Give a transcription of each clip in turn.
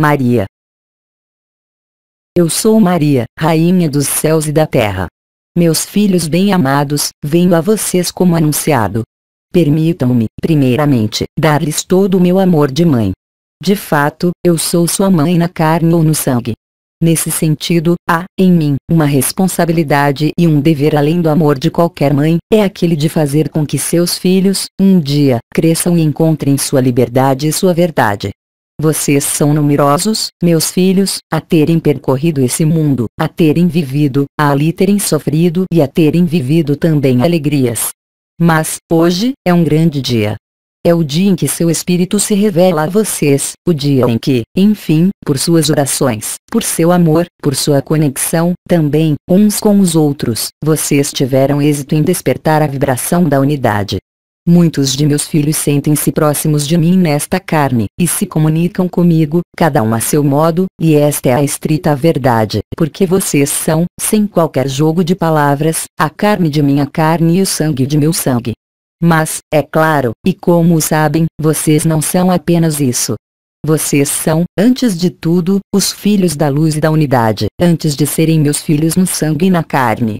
Maria. Eu sou Maria, Rainha dos céus e da terra. Meus filhos bem-amados, venho a vocês como anunciado. Permitam-me, primeiramente, dar-lhes todo o meu amor de mãe. De fato, eu sou sua mãe na carne ou no sangue. Nesse sentido, há, em mim, uma responsabilidade e um dever além do amor de qualquer mãe, é aquele de fazer com que seus filhos, um dia, cresçam e encontrem sua liberdade e sua verdade. Vocês são numerosos, meus filhos, a terem percorrido esse mundo, a terem vivido, a ali terem sofrido e a terem vivido também alegrias. Mas, hoje, é um grande dia. É o dia em que seu espírito se revela a vocês, o dia em que, enfim, por suas orações, por seu amor, por sua conexão, também, uns com os outros, vocês tiveram êxito em despertar a vibração da unidade, Muitos de meus filhos sentem-se próximos de mim nesta carne, e se comunicam comigo, cada um a seu modo, e esta é a estrita verdade, porque vocês são, sem qualquer jogo de palavras, a carne de minha carne e o sangue de meu sangue. Mas, é claro, e como sabem, vocês não são apenas isso. Vocês são, antes de tudo, os filhos da luz e da unidade, antes de serem meus filhos no sangue e na carne.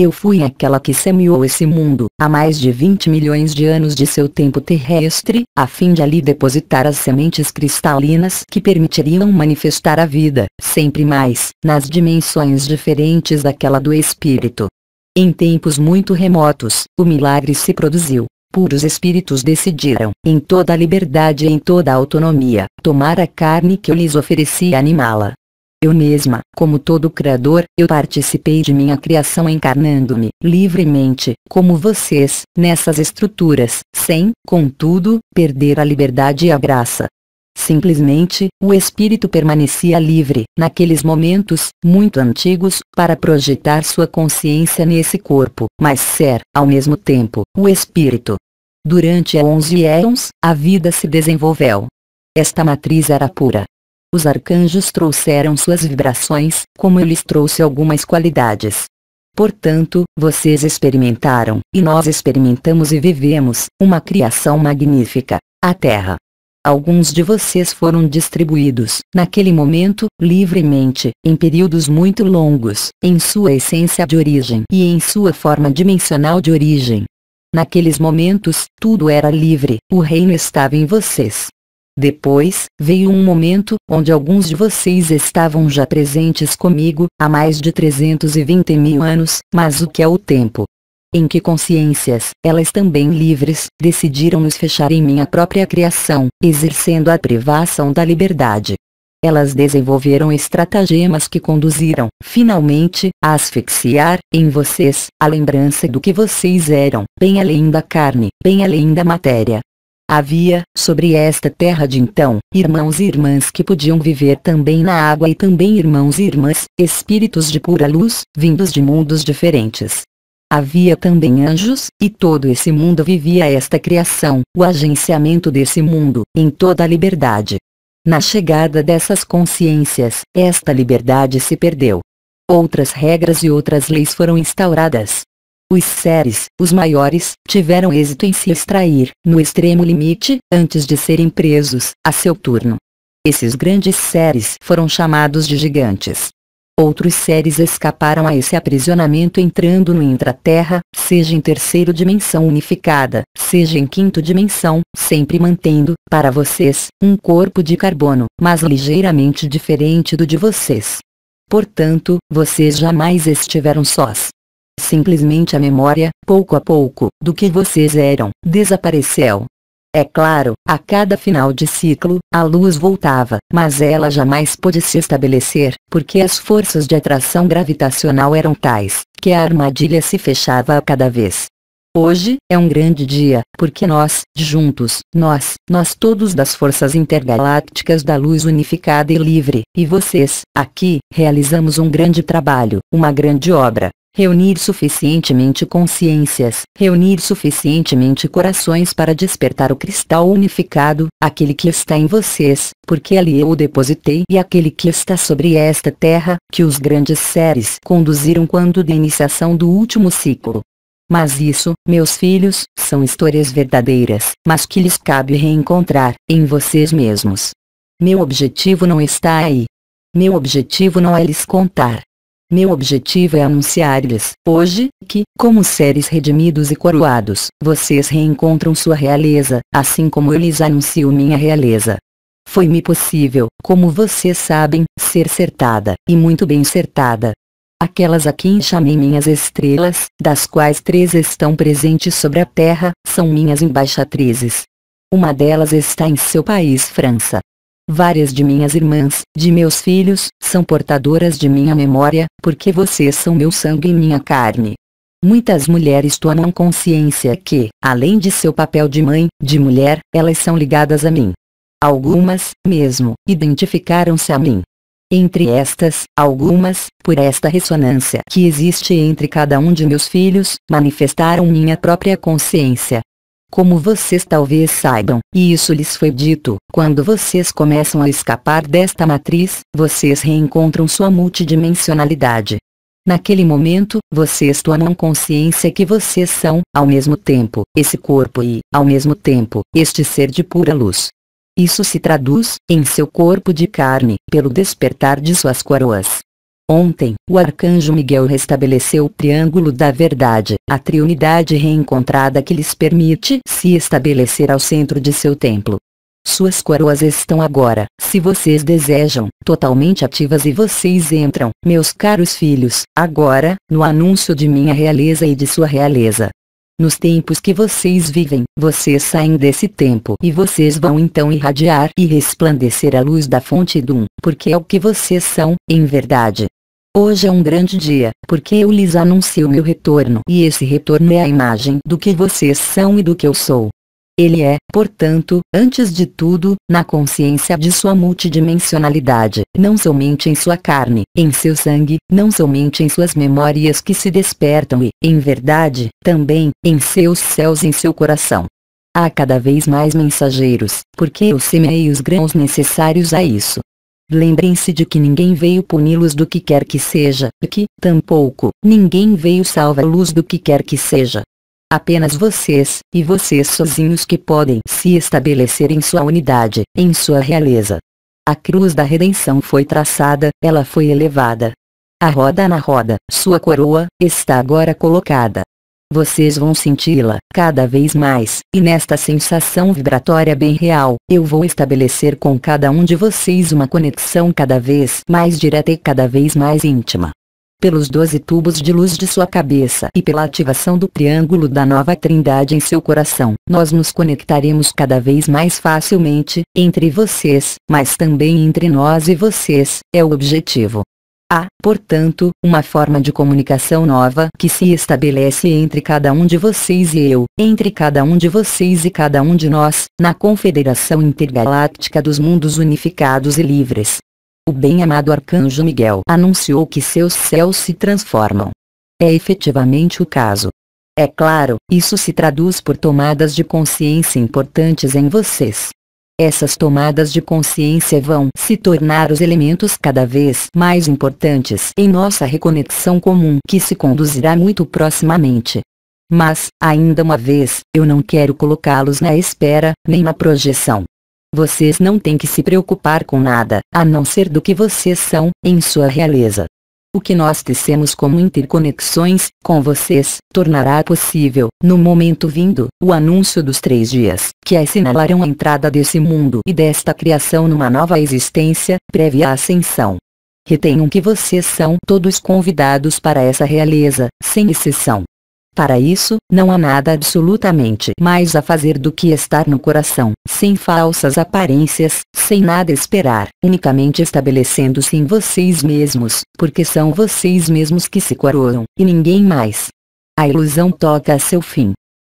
Eu fui aquela que semeou esse mundo, há mais de 20 milhões de anos de seu tempo terrestre, a fim de ali depositar as sementes cristalinas que permitiriam manifestar a vida, sempre mais, nas dimensões diferentes daquela do espírito. Em tempos muito remotos, o milagre se produziu. Puros espíritos decidiram, em toda a liberdade e em toda a autonomia, tomar a carne que eu lhes ofereci e animá-la, eu mesma, como todo Criador, eu participei de minha criação encarnando-me livremente, como vocês, nessas estruturas, sem, contudo, perder a liberdade e a graça. Simplesmente, o espírito permanecia livre, naqueles momentos, muito antigos, para projetar sua consciência nesse corpo, mas ser, ao mesmo tempo, o espírito. Durante 11 éons, a vida se desenvolveu. Esta matriz era pura, os arcanjos trouxeram suas vibrações, como eu lhes trouxe algumas qualidades. Portanto, vocês experimentaram, e nós experimentamos e vivemos, uma criação magnífica, a Terra. Alguns de vocês foram distribuídos, naquele momento, livremente, em períodos muito longos, em sua essência de origem e em sua forma dimensional de origem. Naqueles momentos, tudo era livre, o reino estava em vocês, depois, veio um momento, onde alguns de vocês estavam já presentes comigo, há mais de 320 mil anos, mas o que é o tempo? Em que consciências, elas também livres, decidiram nos fechar em minha própria criação, exercendo a privação da liberdade. Elas desenvolveram estratagemas que conduziram, finalmente, a asfixiar, em vocês, a lembrança do que vocês eram, bem além da carne, bem além da matéria, Havia, sobre esta terra de então, irmãos e irmãs que podiam viver também na água e também irmãos e irmãs, espíritos de pura luz, vindos de mundos diferentes. Havia também anjos, e todo esse mundo vivia esta criação, o agenciamento desse mundo, em toda a liberdade. Na chegada dessas consciências, esta liberdade se perdeu. Outras regras e outras leis foram instauradas, os seres, os maiores, tiveram êxito em se extrair, no extremo limite, antes de serem presos, a seu turno. Esses grandes seres foram chamados de gigantes. Outros seres escaparam a esse aprisionamento entrando no intraterra, seja em terceira dimensão unificada, seja em quinta dimensão, sempre mantendo, para vocês, um corpo de carbono, mas ligeiramente diferente do de vocês. Portanto, vocês jamais estiveram sós. Simplesmente a memória, pouco a pouco, do que vocês eram, desapareceu. É claro, a cada final de ciclo, a luz voltava, mas ela jamais pôde se estabelecer, porque as forças de atração gravitacional eram tais, que a armadilha se fechava a cada vez. Hoje, é um grande dia, porque nós, juntos, nós, nós todos das forças intergalácticas da luz unificada e livre, e vocês, aqui, realizamos um grande trabalho, uma grande obra, reunir suficientemente consciências, reunir suficientemente corações para despertar o cristal unificado, aquele que está em vocês, porque ali eu o depositei e aquele que está sobre esta terra, que os grandes seres conduziram quando da iniciação do último ciclo. Mas isso, meus filhos, são histórias verdadeiras, mas que lhes cabe reencontrar, em vocês mesmos. Meu objetivo não está aí. Meu objetivo não é lhes contar, meu objetivo é anunciar-lhes, hoje, que, como seres redimidos e coroados, vocês reencontram sua realeza, assim como eu lhes anuncio minha realeza. Foi-me possível, como vocês sabem, ser certada, e muito bem certada. Aquelas a quem chamei minhas estrelas, das quais três estão presentes sobre a terra, são minhas embaixatrizes. Uma delas está em seu país França, Várias de minhas irmãs, de meus filhos, são portadoras de minha memória, porque vocês são meu sangue e minha carne. Muitas mulheres tomam consciência que, além de seu papel de mãe, de mulher, elas são ligadas a mim. Algumas, mesmo, identificaram-se a mim. Entre estas, algumas, por esta ressonância que existe entre cada um de meus filhos, manifestaram minha própria consciência, como vocês talvez saibam, e isso lhes foi dito, quando vocês começam a escapar desta matriz, vocês reencontram sua multidimensionalidade. Naquele momento, vocês tomam consciência que vocês são, ao mesmo tempo, esse corpo e, ao mesmo tempo, este ser de pura luz. Isso se traduz, em seu corpo de carne, pelo despertar de suas coroas. Ontem, o arcanjo Miguel restabeleceu o triângulo da verdade, a triunidade reencontrada que lhes permite se estabelecer ao centro de seu templo. Suas coroas estão agora, se vocês desejam, totalmente ativas e vocês entram, meus caros filhos, agora, no anúncio de minha realeza e de sua realeza. Nos tempos que vocês vivem, vocês saem desse tempo e vocês vão então irradiar e resplandecer a luz da fonte do um, porque é o que vocês são, em verdade. Hoje é um grande dia, porque eu lhes anuncio meu retorno e esse retorno é a imagem do que vocês são e do que eu sou. Ele é, portanto, antes de tudo, na consciência de sua multidimensionalidade, não somente em sua carne, em seu sangue, não somente em suas memórias que se despertam e, em verdade, também, em seus céus e em seu coração. Há cada vez mais mensageiros, porque eu semeei os grãos necessários a isso. Lembrem-se de que ninguém veio puni-los do que quer que seja, e que, tampouco, ninguém veio salvá-los do que quer que seja. Apenas vocês, e vocês sozinhos que podem se estabelecer em sua unidade, em sua realeza. A cruz da redenção foi traçada, ela foi elevada. A roda na roda, sua coroa, está agora colocada vocês vão senti-la cada vez mais, e nesta sensação vibratória bem real, eu vou estabelecer com cada um de vocês uma conexão cada vez mais direta e cada vez mais íntima. Pelos doze tubos de luz de sua cabeça e pela ativação do triângulo da nova trindade em seu coração, nós nos conectaremos cada vez mais facilmente, entre vocês, mas também entre nós e vocês, é o objetivo. Há, portanto, uma forma de comunicação nova que se estabelece entre cada um de vocês e eu, entre cada um de vocês e cada um de nós, na Confederação Intergaláctica dos Mundos Unificados e Livres. O bem-amado Arcanjo Miguel anunciou que seus céus se transformam. É efetivamente o caso. É claro, isso se traduz por tomadas de consciência importantes em vocês. Essas tomadas de consciência vão se tornar os elementos cada vez mais importantes em nossa reconexão comum que se conduzirá muito proximamente. Mas, ainda uma vez, eu não quero colocá-los na espera, nem na projeção. Vocês não têm que se preocupar com nada, a não ser do que vocês são, em sua realeza. O que nós tecemos como interconexões, com vocês, tornará possível, no momento vindo, o anúncio dos três dias, que assinalarão a entrada desse mundo e desta criação numa nova existência, prévia à ascensão. Retenham que vocês são todos convidados para essa realeza, sem exceção. Para isso, não há nada absolutamente mais a fazer do que estar no coração, sem falsas aparências, sem nada esperar, unicamente estabelecendo-se em vocês mesmos, porque são vocês mesmos que se coroam, e ninguém mais. A ilusão toca a seu fim.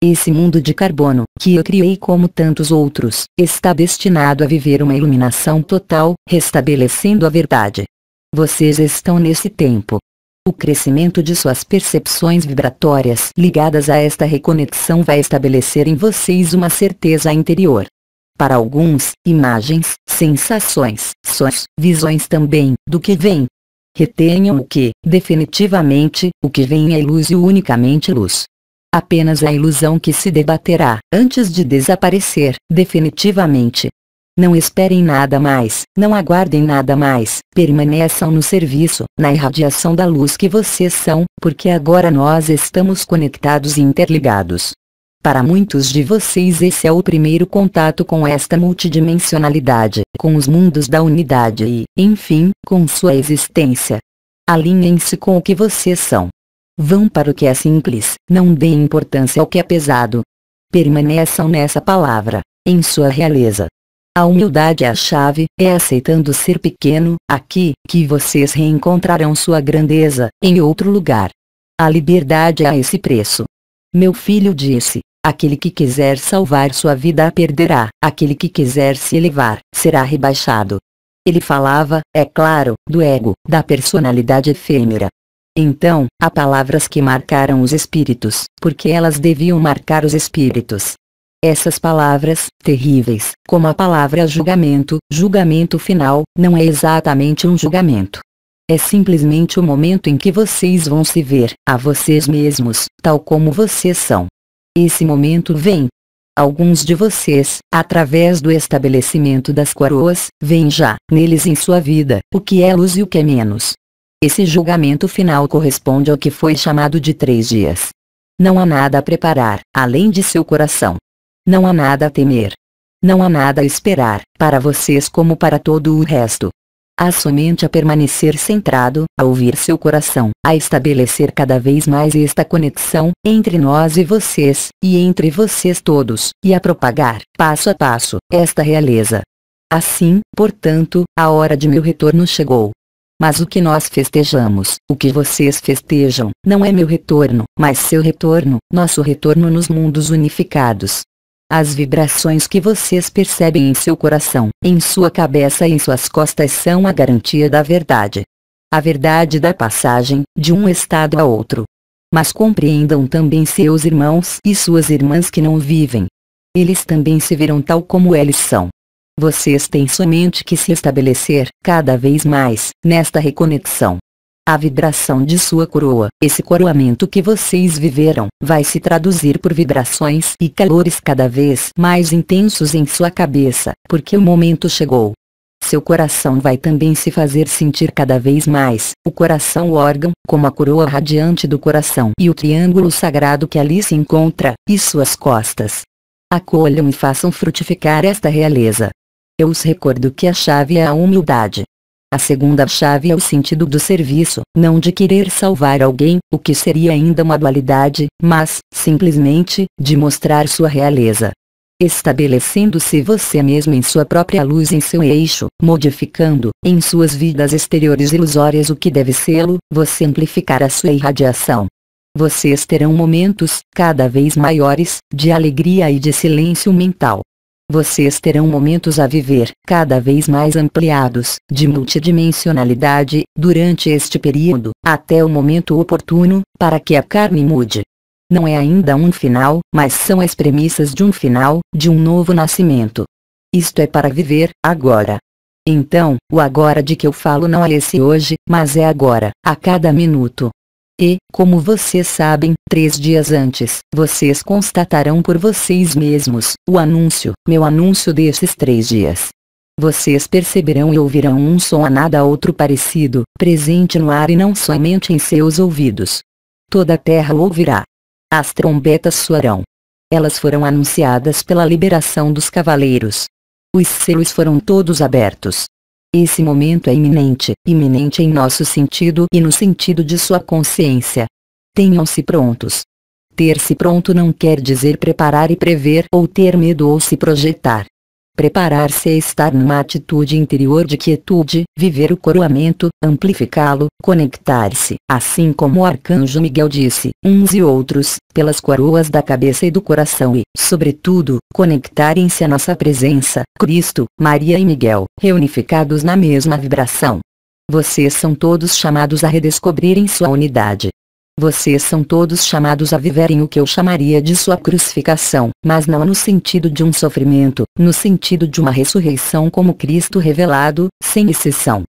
Esse mundo de carbono, que eu criei como tantos outros, está destinado a viver uma iluminação total, restabelecendo a verdade. Vocês estão nesse tempo, o crescimento de suas percepções vibratórias ligadas a esta reconexão vai estabelecer em vocês uma certeza interior. Para alguns, imagens, sensações, sons, visões também, do que vem. Retenham o que, definitivamente, o que vem é luz e unicamente luz. Apenas a ilusão que se debaterá antes de desaparecer, definitivamente, não esperem nada mais, não aguardem nada mais, permaneçam no serviço, na irradiação da luz que vocês são, porque agora nós estamos conectados e interligados. Para muitos de vocês esse é o primeiro contato com esta multidimensionalidade, com os mundos da unidade e, enfim, com sua existência. Alinhem-se com o que vocês são. Vão para o que é simples, não deem importância ao que é pesado. Permaneçam nessa palavra, em sua realeza, a humildade é a chave, é aceitando ser pequeno, aqui, que vocês reencontrarão sua grandeza, em outro lugar. A liberdade é a esse preço. Meu filho disse, aquele que quiser salvar sua vida a perderá, aquele que quiser se elevar, será rebaixado. Ele falava, é claro, do ego, da personalidade efêmera. Então, há palavras que marcaram os espíritos, porque elas deviam marcar os espíritos. Essas palavras, terríveis, como a palavra julgamento, julgamento final, não é exatamente um julgamento. É simplesmente o momento em que vocês vão se ver, a vocês mesmos, tal como vocês são. Esse momento vem. Alguns de vocês, através do estabelecimento das coroas, veem já, neles em sua vida, o que é luz e o que é menos. Esse julgamento final corresponde ao que foi chamado de três dias. Não há nada a preparar, além de seu coração. Não há nada a temer. Não há nada a esperar, para vocês como para todo o resto. Há somente a permanecer centrado, a ouvir seu coração, a estabelecer cada vez mais esta conexão, entre nós e vocês, e entre vocês todos, e a propagar, passo a passo, esta realeza. Assim, portanto, a hora de meu retorno chegou. Mas o que nós festejamos, o que vocês festejam, não é meu retorno, mas seu retorno, nosso retorno nos mundos unificados, as vibrações que vocês percebem em seu coração, em sua cabeça e em suas costas são a garantia da verdade. A verdade da passagem, de um estado a outro. Mas compreendam também seus irmãos e suas irmãs que não vivem. Eles também se verão tal como eles são. Vocês têm somente que se estabelecer, cada vez mais, nesta reconexão a vibração de sua coroa. Esse coroamento que vocês viveram vai se traduzir por vibrações e calores cada vez mais intensos em sua cabeça, porque o momento chegou. Seu coração vai também se fazer sentir cada vez mais, o coração o órgão, como a coroa radiante do coração e o triângulo sagrado que ali se encontra, e suas costas. Acolham e façam frutificar esta realeza. Eu os recordo que a chave é a humildade. A segunda chave é o sentido do serviço, não de querer salvar alguém, o que seria ainda uma dualidade, mas, simplesmente, de mostrar sua realeza. Estabelecendo-se você mesmo em sua própria luz em seu eixo, modificando, em suas vidas exteriores ilusórias o que deve sê-lo, você amplificará sua irradiação. Vocês terão momentos, cada vez maiores, de alegria e de silêncio mental vocês terão momentos a viver, cada vez mais ampliados, de multidimensionalidade, durante este período, até o momento oportuno, para que a carne mude. Não é ainda um final, mas são as premissas de um final, de um novo nascimento. Isto é para viver, agora. Então, o agora de que eu falo não é esse hoje, mas é agora, a cada minuto, e, como vocês sabem, três dias antes, vocês constatarão por vocês mesmos o anúncio, meu anúncio desses três dias. Vocês perceberão e ouvirão um som a nada outro parecido, presente no ar e não somente em seus ouvidos. Toda a terra ouvirá. As trombetas soarão. Elas foram anunciadas pela liberação dos cavaleiros. Os selos foram todos abertos. Esse momento é iminente, iminente em nosso sentido e no sentido de sua consciência. Tenham-se prontos. Ter-se pronto não quer dizer preparar e prever ou ter medo ou se projetar. Preparar-se é estar numa atitude interior de quietude, viver o coroamento, amplificá-lo, conectar-se, assim como o arcanjo Miguel disse, uns e outros, pelas coroas da cabeça e do coração e, sobretudo, conectarem-se à nossa presença, Cristo, Maria e Miguel, reunificados na mesma vibração. Vocês são todos chamados a redescobrirem sua unidade, vocês são todos chamados a viverem o que eu chamaria de sua crucificação, mas não no sentido de um sofrimento, no sentido de uma ressurreição como Cristo revelado, sem exceção.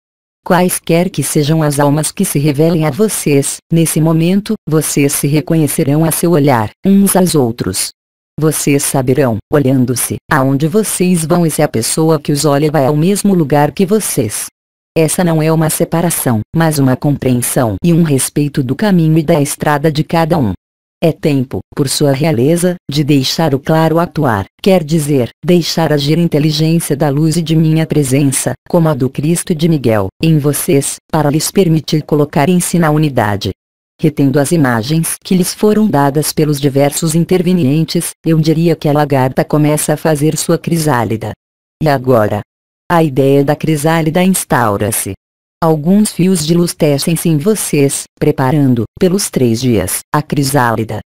Quaisquer que sejam as almas que se revelem a vocês, nesse momento, vocês se reconhecerão a seu olhar, uns aos outros. Vocês saberão, olhando-se, aonde vocês vão e se a pessoa que os olha vai ao mesmo lugar que vocês. Essa não é uma separação, mas uma compreensão e um respeito do caminho e da estrada de cada um. É tempo, por sua realeza, de deixar o claro atuar, quer dizer, deixar agir a inteligência da luz e de minha presença, como a do Cristo e de Miguel, em vocês, para lhes permitir colocar em si na unidade. Retendo as imagens que lhes foram dadas pelos diversos intervenientes, eu diria que a lagarta começa a fazer sua crisálida. E agora, a ideia da crisálida instaura-se. Alguns fios de luz tecem-se em vocês, preparando, pelos três dias, a crisálida.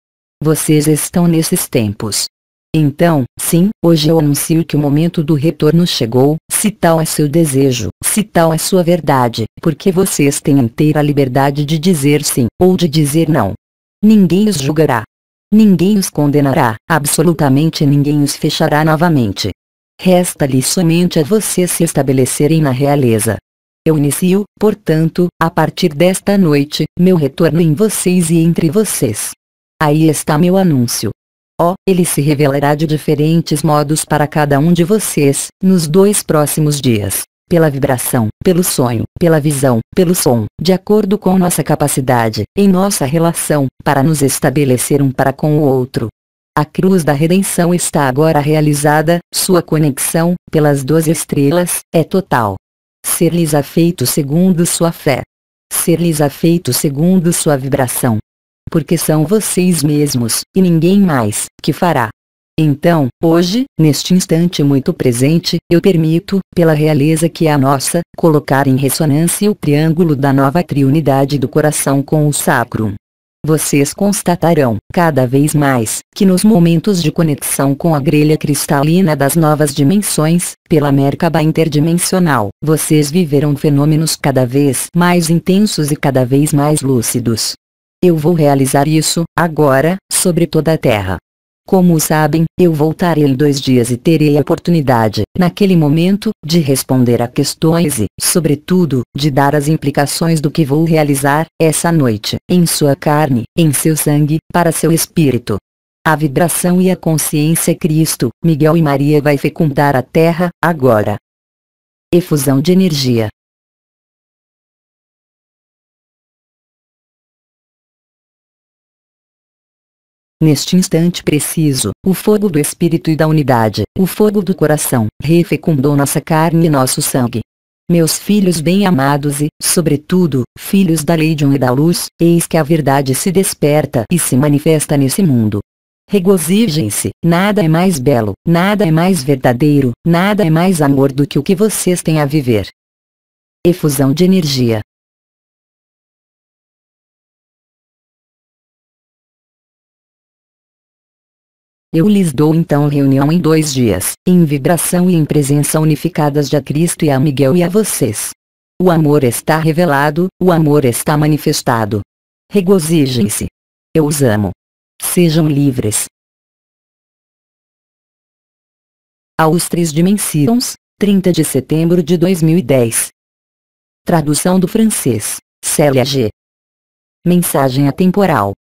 Vocês estão nesses tempos. Então, sim, hoje eu anuncio que o momento do retorno chegou, se tal é seu desejo, se tal é sua verdade, porque vocês têm inteira liberdade de dizer sim ou de dizer não. Ninguém os julgará. Ninguém os condenará, absolutamente ninguém os fechará novamente, Resta-lhe somente a vocês se estabelecerem na realeza. Eu inicio, portanto, a partir desta noite, meu retorno em vocês e entre vocês. Aí está meu anúncio. Ó, oh, ele se revelará de diferentes modos para cada um de vocês, nos dois próximos dias pela vibração, pelo sonho, pela visão, pelo som, de acordo com nossa capacidade, em nossa relação, para nos estabelecer um para com o outro. A cruz da redenção está agora realizada, sua conexão, pelas duas estrelas, é total. Ser-lhes afeito segundo sua fé. Ser-lhes afeito segundo sua vibração. Porque são vocês mesmos, e ninguém mais, que fará. Então, hoje, neste instante muito presente, eu permito, pela realeza que é a nossa, colocar em ressonância o triângulo da nova triunidade do coração com o sacro vocês constatarão, cada vez mais, que nos momentos de conexão com a grelha cristalina das novas dimensões, pela Merkaba interdimensional, vocês viveram fenômenos cada vez mais intensos e cada vez mais lúcidos. Eu vou realizar isso, agora, sobre toda a Terra. Como sabem, eu voltarei em dois dias e terei a oportunidade, naquele momento, de responder a questões e, sobretudo, de dar as implicações do que vou realizar, essa noite, em sua carne, em seu sangue, para seu espírito. A vibração e a consciência Cristo, Miguel e Maria vai fecundar a terra, agora. Efusão de energia. neste instante preciso, o fogo do Espírito e da unidade, o fogo do coração, refecundou nossa carne e nosso sangue. Meus filhos bem-amados e, sobretudo, filhos da lei de um e da luz, eis que a verdade se desperta e se manifesta nesse mundo. Regozijem-se, nada é mais belo, nada é mais verdadeiro, nada é mais amor do que o que vocês têm a viver. Efusão de energia. Eu lhes dou então reunião em dois dias, em vibração e em presença unificadas de a Cristo e a Miguel e a vocês. O amor está revelado, o amor está manifestado. Regozijem-se. Eu os amo. Sejam livres. Aos Três Dimensions, 30 de setembro de 2010. Tradução do francês, Célia G. Mensagem atemporal.